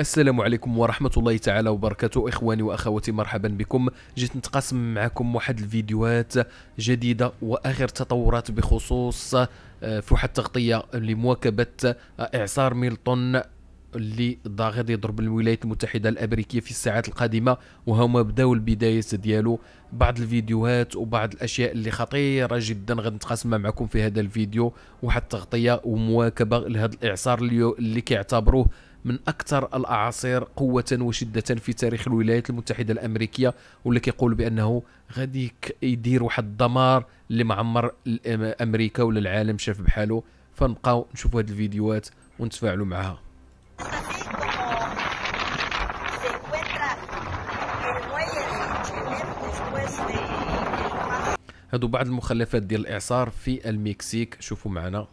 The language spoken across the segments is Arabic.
السلام عليكم ورحمة الله تعالى وبركاته إخواني وأخواتي مرحبا بكم جيت نتقاسم معكم واحد الفيديوهات جديدة وآخر تطورات بخصوص آه، فوحة التغطية لمواكبة آه، إعصار ميلتون اللي ضاغط يضرب الولايات المتحده الامريكيه في الساعات القادمه وهما بداو البدايه ديالو بعض الفيديوهات وبعض الاشياء اللي خطيره جدا غادي نتقاسمها معكم في هذا الفيديو واحد التغطيه ومواكبه لهذا الاعصار اللي, اللي كيعتبروه من اكثر الاعاصير قوه وشده في تاريخ الولايات المتحده الامريكيه واللي كيقول بانه غادي يدير واحد الدمار اللي ما عمر امريكا ولا العالم شاف بحاله فنبقاو نشوفوا هذه الفيديوهات ونتفاعلوا معها هادو بعض المخلفات ديال الاعصار في المكسيك شوفوا معنا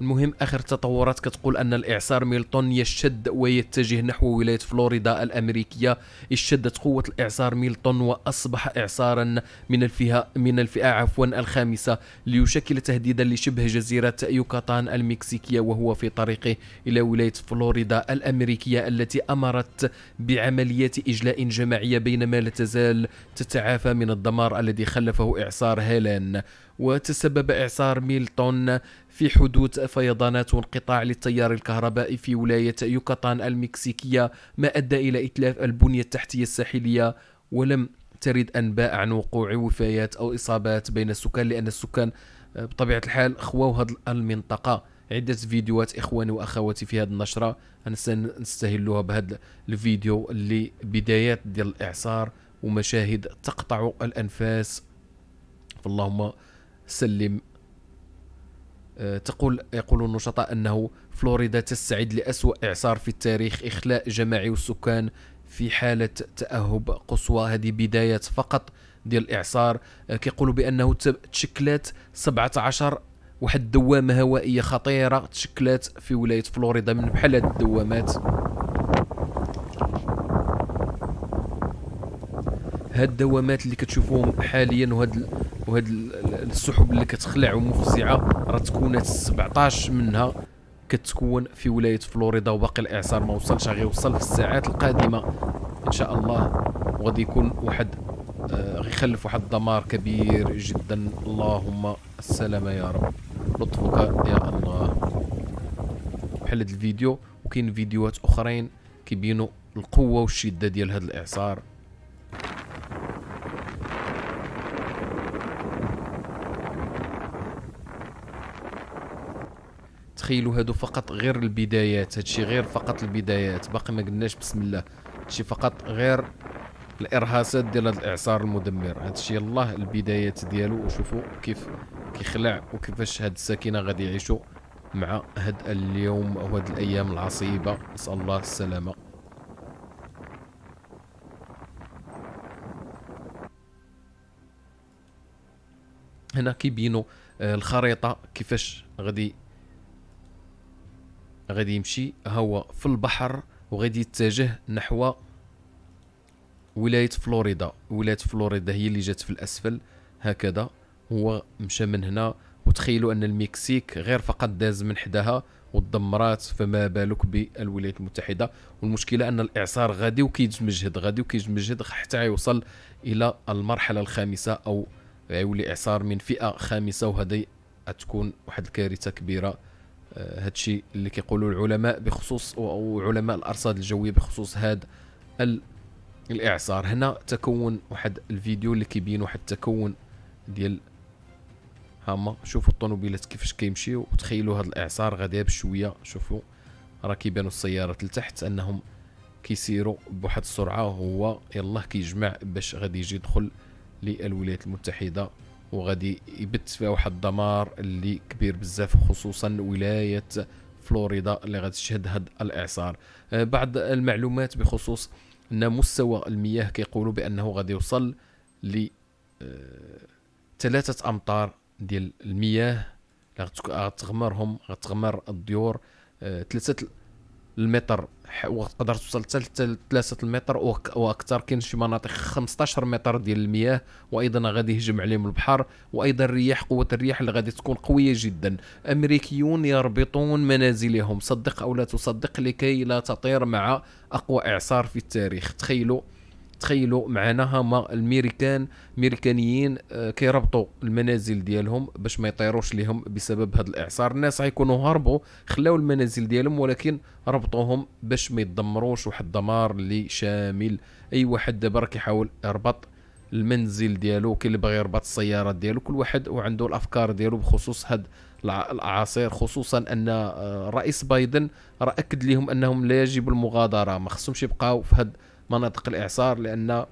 المهم اخر التطورات كتقول ان الاعصار ميلتون يشتد ويتجه نحو ولايه فلوريدا الامريكيه اشتدت قوه الاعصار ميلتون واصبح اعصارا من الفئه من الفئه عفوا الخامسه ليشكل تهديدا لشبه جزيره يوكاتان المكسيكيه وهو في طريقه الى ولايه فلوريدا الامريكيه التي امرت بعمليات اجلاء جماعيه بينما لا تزال تتعافى من الدمار الذي خلفه اعصار هيلين وتسبب إعصار ميلتون في حدوث فيضانات وانقطاع للتيار الكهربائي في ولاية يوكاتان المكسيكية ما أدى إلى إتلاف البنية التحتية الساحلية ولم ترد أنباء عن وقوع وفيات أو إصابات بين السكان لأن السكان آه، بطبيعة الحال خواو هذه المنطقة عدة فيديوهات إخواني وأخواتي في هذه النشرة أنا سنستهلها بهذا الفيديو اللي بدايات ديال الإعصار ومشاهد تقطع الأنفاس فاللهم سلم آه، تقول يقول النشطاء أنه فلوريدا تستعد لأسوأ إعصار في التاريخ إخلاء جماعي والسكان في حالة تأهب قصوى هذه بداية فقط ديال الإعصار آه، كيقولوا بأنه تشكلات 17 واحد الدوامة هوائية خطيرة تشكلات في ولاية فلوريدا من بحال هاد الدوامات هاد الدوامات اللي كتشوفوهم حاليا وهاد وهاد السحب اللي كتخلع ومفزعه راه تكونت 17 منها كتكون في ولايه فلوريدا وباقي الاعصار ما وصلش غيوصل في الساعات القادمه ان شاء الله وغادي يكون واحد آه، غيخلف واحد الدمار كبير جدا اللهم السلامه يا رب لطفك يا الله بحال الفيديو وكاين فيديوهات اخرين كيبينوا القوه والشده ديال هذا الاعصار تخيلوا هادو فقط غير البدايات هادشي غير فقط البدايات باقي ما قلناش بسم الله هادشي فقط غير الارهاصات ديال هاد الاعصار المدمر هادشي الله البدايات ديالو وشوفوا كيف كيخلع وكيفاش هاد الساكنه غادي يعيشوا مع هاد اليوم او هاد الايام العصيبه نسال الله السلامه هنا كيبينوا آه، الخريطه كيفاش غادي غادي يمشي هو في البحر وغادي يتجه نحو ولاية فلوريدا ولاية فلوريدا هي اللي جات في الأسفل هكذا هو مشى من هنا وتخيلوا أن المكسيك غير فقط داز من حداها وتدمرات فما بالك بالولايات المتحدة والمشكلة أن الإعصار غادي وكيتمجهد غادي وكيتمجهد حتى يوصل إلى المرحلة الخامسة أو يولي إعصار من فئة خامسة وهذه تكون واحد الكارثة كبيرة آه، هادشي اللي كيقولوا العلماء بخصوص او علماء الارصاد الجويه بخصوص هذا الاعصار هنا تكون واحد الفيديو اللي كيبين واحد التكون ديال هما شوفوا الطوموبيلات كيفاش كيمشيو وتخيلوا هذا الاعصار غادي بشويه شوفوا راه كيبانوا السيارات لتحت انهم كيسيروا بواحد السرعه وهو يلاه كيجمع باش غادي يجي يدخل للولايات المتحده وغادي يبت فيها واحد الدمار اللي كبير بزاف خصوصا ولايه فلوريدا اللي غتشهد هاد الاعصار آه، بعض المعلومات بخصوص ان مستوى المياه كيقولوا بانه غادي يوصل ل آه، ثلاثة امتار ديال المياه غتغمرهم غتغمر الديور آه، ثلاثة المتر وتقدر توصل حتى 3 المتر واكثر كاين شي مناطق 15 متر ديال المياه وايضا غادي يهجم عليهم البحر وايضا الرياح قوه الرياح اللي غادي تكون قويه جدا امريكيون يربطون منازلهم صدق او لا تصدق لكي لا تطير مع اقوى اعصار في التاريخ تخيلوا تخيلوا معنا هما الميريكان ميريكانيين آه، كيربطوا المنازل ديالهم باش ما يطيروش لهم بسبب هذا الاعصار الناس غيكونوا هربوا خلاو المنازل ديالهم ولكن ربطوهم باش ما يتدمروش واحد الدمار اللي شامل اي واحد دابا راه كيحاول يربط المنزل ديالو كاين اللي باغي يربط السيارات ديالو كل واحد وعنده الافكار ديالو بخصوص هاد الاعاصير خصوصا ان الرئيس آه، بايدن راه اكد لهم انهم لا يجب المغادره ما خصهمش يبقاو في هاد مناطق الاعصار لان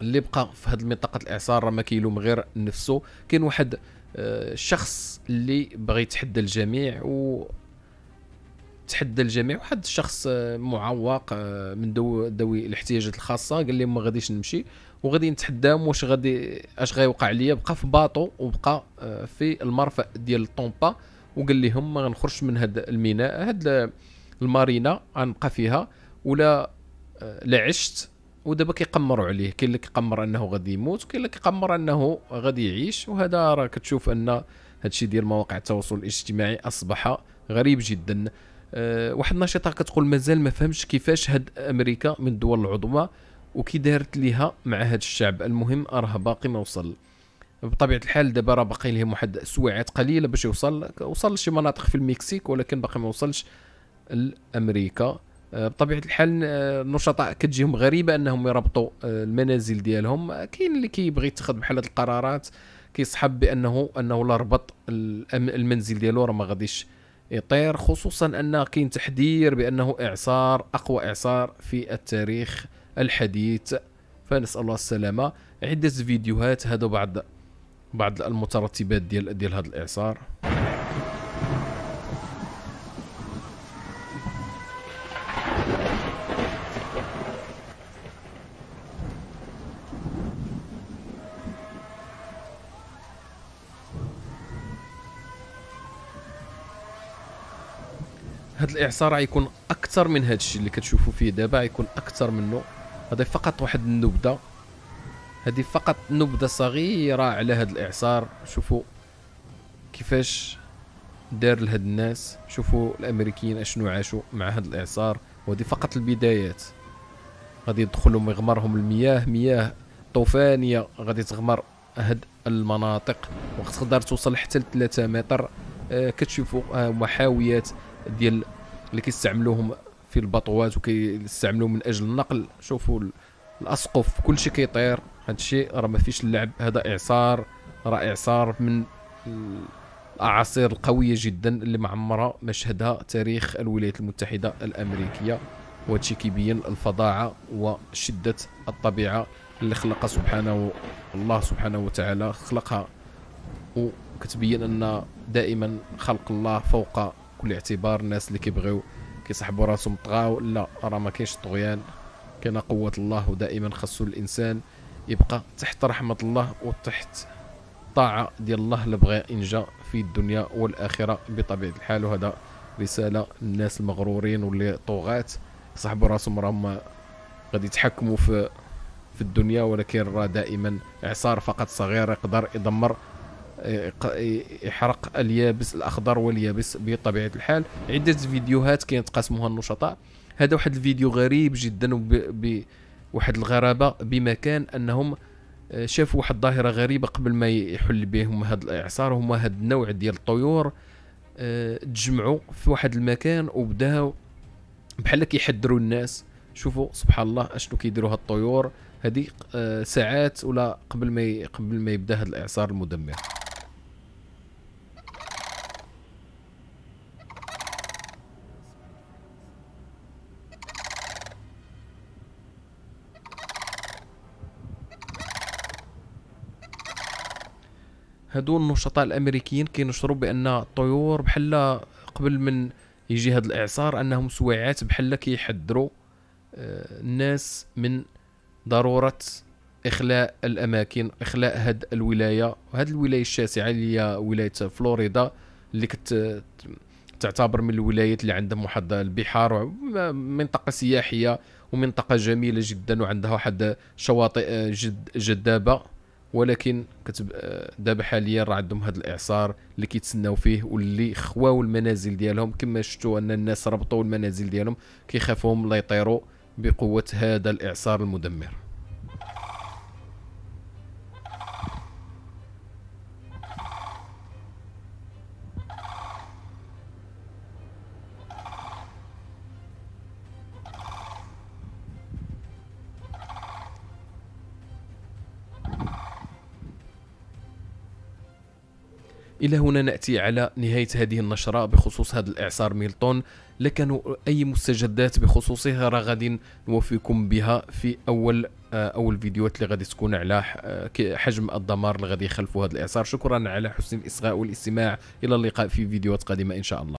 اللي بقى في هذه منطقه الاعصار راه ما كيلوم غير نفسه كاين واحد الشخص آه، اللي بغى يتحدى الجميع و تحدى الجميع واحد الشخص آه، معوق آه، من دو ذوي الاحتياجات الخاصه قال لهم ما غاديش نمشي وغادي نتحداهم واش غادي اش غيوقع ليا بقى في باطو وبقى في المرفأ ديال الطومبا وقال لهم ما غنخرجش من هذا الميناء هاد المارينا غنبقى فيها ولا آه، لعشت ودابا كيقمروا عليه كاين اللي كيقمر انه غادي يموت وكاين اللي كيقمر انه غادي يعيش وهذا راه كتشوف ان هادشي ديال مواقع التواصل الاجتماعي اصبح غريب جدا آه، واحد النشيطه كتقول مازال ما فهمش كيفاش هاد امريكا من الدول العظمى وكي دارت ليها مع هاد الشعب المهم راه باقي ما وصل بطبيعه الحال دابا راه باقي لهم واحد سويعات قليله باش يوصل وصل لشي مناطق في المكسيك ولكن باقي ما وصلش لامريكا آه، بطبيعه الحال النشطاء آه، كتجيهم غريبه انهم يربطوا آه، المنازل ديالهم كاين اللي كيبغي يتخذ بحال هاد القرارات كيصحب بانه انه لا ربط المنزل ديالو راه ما غاديش يطير خصوصا ان كاين تحذير بانه اعصار اقوى اعصار في التاريخ الحديث فنسال الله السلامه عده فيديوهات هذا بعض بعض المترتبات ديال ديال هذا الاعصار هذا الاعصار غيكون اكثر من هذا الشيء اللي كتشوفوا فيه دابا غيكون اكثر منه هذه فقط واحد النبذه هذه فقط نبذه صغيره على هذا الاعصار شوفوا كيفاش دار لهاد الناس شوفوا الامريكيين اشنو عاشوا مع هاد الاعصار وهذه فقط البدايات غادي يدخلوا يغمرهم المياه مياه طوفانيه غادي تغمر هاد المناطق وتقدر توصل حتى ل 3 متر آه، كتشوفوا آه، محاويات ديال اللي كيستعملوهم في البطوات وكيستعملوه من اجل النقل شوفوا الاسقف كلشي كيطير هادشي راه ما فيش اللعب هذا اعصار راه اعصار من الاعاصير القويه جدا اللي ما عمرها ما شهدها تاريخ الولايات المتحده الامريكيه وهذا الشيء كيبين الفظاعه وشده الطبيعه اللي خلقها سبحانه الله سبحانه وتعالى خلقها وكتبين ان دائما خلق الله فوق كل اعتبار الناس اللي كيبغيو كيصاحبوا راسهم طغاو لا راه ما كاينش الطغيان كاينه قوه الله ودائما خاصو الانسان يبقى تحت رحمه الله وتحت طاعة ديال الله اللي بغى ينجا في الدنيا والاخره بطبيعه الحال وهذا رساله للناس المغرورين واللي طغاة صاحبوا راسهم راهم غادي يتحكموا في في الدنيا ولكن راه دائما اعصار فقط صغير يقدر يدمر يحرق اليابس الاخضر واليابس بطبيعه الحال عده فيديوهات كيتقاسموها النشطاء هذا واحد الفيديو غريب جدا بواحد الغرابه بمكان انهم آه، شافوا واحد الظاهره غريبه قبل ما يحل بهم هذا الاعصار هما هذا النوع ديال الطيور آه، تجمعوا في واحد المكان وبداو بحال كيحذروا الناس شوفوا سبحان الله اشنو كيديروا هاد الطيور هذه آه، ساعات ولا قبل ما قبل ما يبدا هذا الاعصار المدمر هدول النشطاء الامريكيين كينشروا بان الطيور بحال قبل من يجي هذا الاعصار انهم سويعات بحال كيحذروا آه، الناس من ضروره اخلاء الاماكن اخلاء هاد الولايه وهاد الولايه الشاسعه اللي هي ولايه فلوريدا اللي كت تعتبر من الولايات اللي عندها واحد البحار منطقه سياحيه ومنطقه جميله جدا وعندها واحد شواطئ آه، جد جذابه ولكن كتب آه، دابا حاليا راه عندهم هذا الاعصار اللي كيتسناو فيه واللي خواو المنازل ديالهم كما شفتوا ان الناس ربطوا المنازل ديالهم كيخافوهم لا يطيروا بقوه هذا الاعصار المدمر إلى هنا نأتي على نهاية هذه النشرة بخصوص هذا الإعصار ميلتون لكن أي مستجدات بخصوصها راه غادي نوفيكم بها في أول آه، أول فيديوهات اللي غادي تكون على آه، حجم الدمار اللي غادي يخلفوا هذا الإعصار شكرا على حسن الإصغاء والاستماع إلى اللقاء في فيديوهات قادمة إن شاء الله